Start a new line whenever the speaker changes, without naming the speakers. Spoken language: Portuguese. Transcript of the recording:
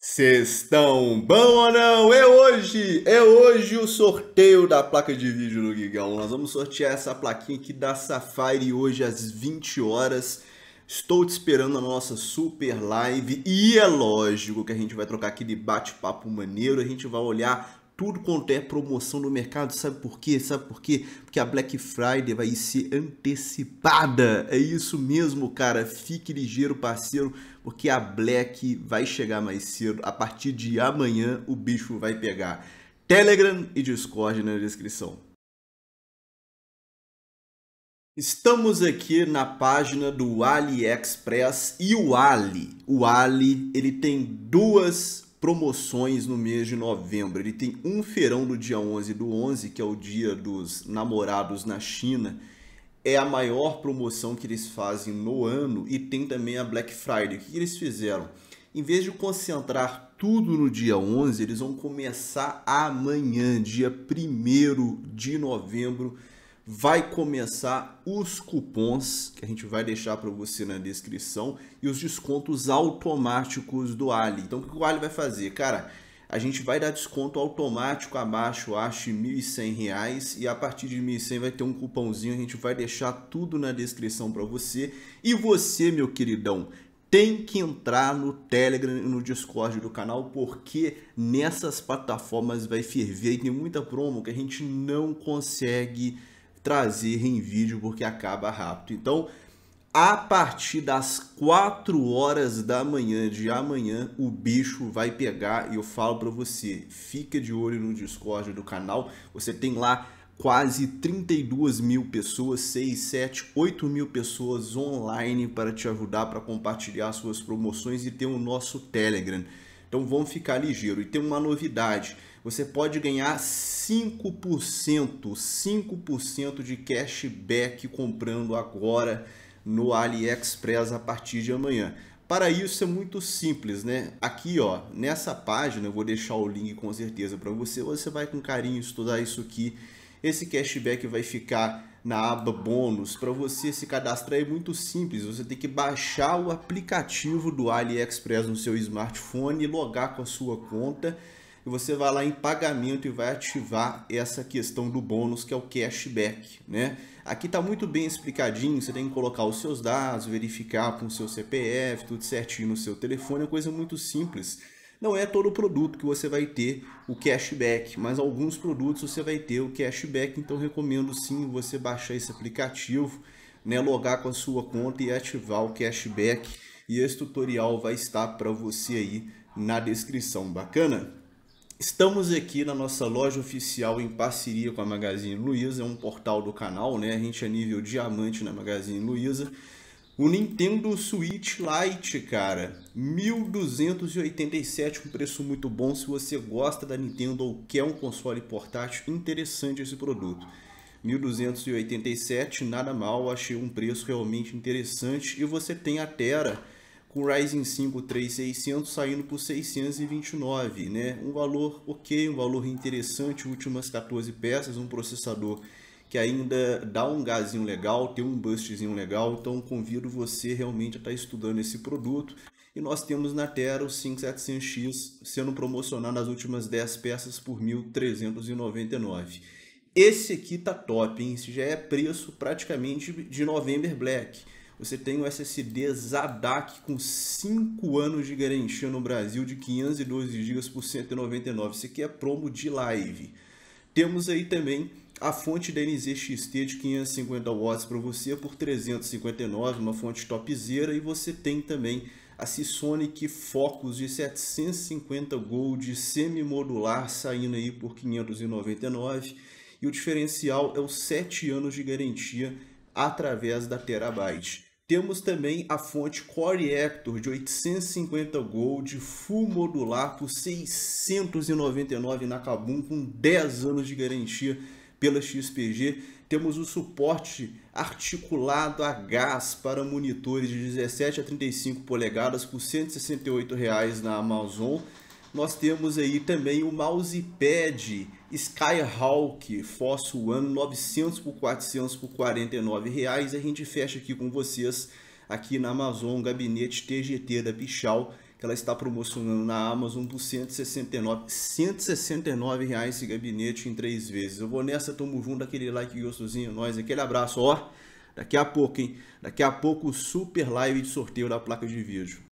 Vocês estão bom ou não? É hoje! É hoje o sorteio da placa de vídeo do Gigão. Nós vamos sortear essa plaquinha aqui da Safari hoje às 20 horas. Estou te esperando na nossa super live e é lógico que a gente vai trocar aquele bate-papo maneiro, a gente vai olhar tudo quanto é promoção no mercado. Sabe por quê? Sabe por quê? Porque a Black Friday vai ser antecipada. É isso mesmo, cara. Fique ligeiro, parceiro, porque a Black vai chegar mais cedo. A partir de amanhã o bicho vai pegar. Telegram e Discord na descrição. Estamos aqui na página do AliExpress e o Ali. O Ali, ele tem duas promoções no mês de novembro. Ele tem um feirão do dia 11 do 11, que é o dia dos namorados na China. É a maior promoção que eles fazem no ano e tem também a Black Friday. O que eles fizeram? Em vez de concentrar tudo no dia 11, eles vão começar amanhã, dia 1 de novembro, vai começar os cupons que a gente vai deixar para você na descrição e os descontos automáticos do Ali. Então o que o Ali vai fazer, cara? A gente vai dar desconto automático abaixo, acho, R$ reais e a partir de R$ 1.100 vai ter um cupomzinho, a gente vai deixar tudo na descrição para você. E você, meu queridão, tem que entrar no Telegram e no Discord do canal, porque nessas plataformas vai ferver e tem muita promo que a gente não consegue trazer em vídeo porque acaba rápido. Então, a partir das 4 horas da manhã de amanhã, o bicho vai pegar e eu falo para você, fica de olho no Discord do canal, você tem lá quase 32 mil pessoas, 6, 7, 8 mil pessoas online para te ajudar para compartilhar suas promoções e ter o nosso Telegram. Então vamos ficar ligeiro. E tem uma novidade: você pode ganhar 5%, 5% de cashback comprando agora no AliExpress a partir de amanhã. Para isso é muito simples, né? Aqui, ó, nessa página, eu vou deixar o link com certeza para você. Você vai com carinho estudar isso aqui. Esse cashback vai ficar na aba bônus. Para você se cadastrar é muito simples, você tem que baixar o aplicativo do AliExpress no seu smartphone e logar com a sua conta. E você vai lá em pagamento e vai ativar essa questão do bônus que é o cashback, né? Aqui está muito bem explicadinho, você tem que colocar os seus dados, verificar com o seu CPF, tudo certinho no seu telefone, é coisa muito simples. Não é todo produto que você vai ter o cashback, mas alguns produtos você vai ter o cashback, então recomendo sim você baixar esse aplicativo, né, logar com a sua conta e ativar o cashback. E esse tutorial vai estar para você aí na descrição, bacana? Estamos aqui na nossa loja oficial em parceria com a Magazine Luiza, é um portal do canal, né? A gente é nível diamante na Magazine Luiza. O Nintendo Switch Lite, cara, 1287, um preço muito bom se você gosta da Nintendo ou quer um console portátil, interessante esse produto. 1287, nada mal, achei um preço realmente interessante e você tem a Terra com Ryzen 5 3600 saindo por 629, né? Um valor OK, um valor interessante, últimas 14 peças, um processador que ainda dá um gazinho legal, tem um bustzinho legal, então convido você realmente a estar tá estudando esse produto. E nós temos na Terra o 5700X sendo promocionado nas últimas 10 peças por 1.399. Esse aqui tá top, hein? Esse já é preço praticamente de November Black. Você tem o SSD Zadak com 5 anos de garantia no Brasil de 512 GB por 199. Esse aqui é promo de live. Temos aí também a fonte da NZXT de 550 watts para você é por 359, uma fonte topzera, e você tem também a Seasonic Focus de 750 Gold semi-modular saindo aí por 599, e o diferencial é os 7 anos de garantia através da Terabyte. Temos também a fonte Core Actor de 850 Gold, full modular por 699 na Kabum, com 10 anos de garantia pela XPG. Temos o suporte articulado a gás para monitores de 17 a 35 polegadas por R$ 168 reais na Amazon. Nós temos aí também o mousepad Skyhawk Fossil One 900 por 400 por 49 reais. A gente fecha aqui com vocês aqui na Amazon, gabinete TGT da Pichal que ela está promocionando na Amazon por 169, 169 reais esse gabinete em três vezes. Eu vou nessa, tamo junto, aquele like gostosinho, nós, aquele abraço, ó. Daqui a pouco, hein? Daqui a pouco, super live de sorteio da placa de vídeo.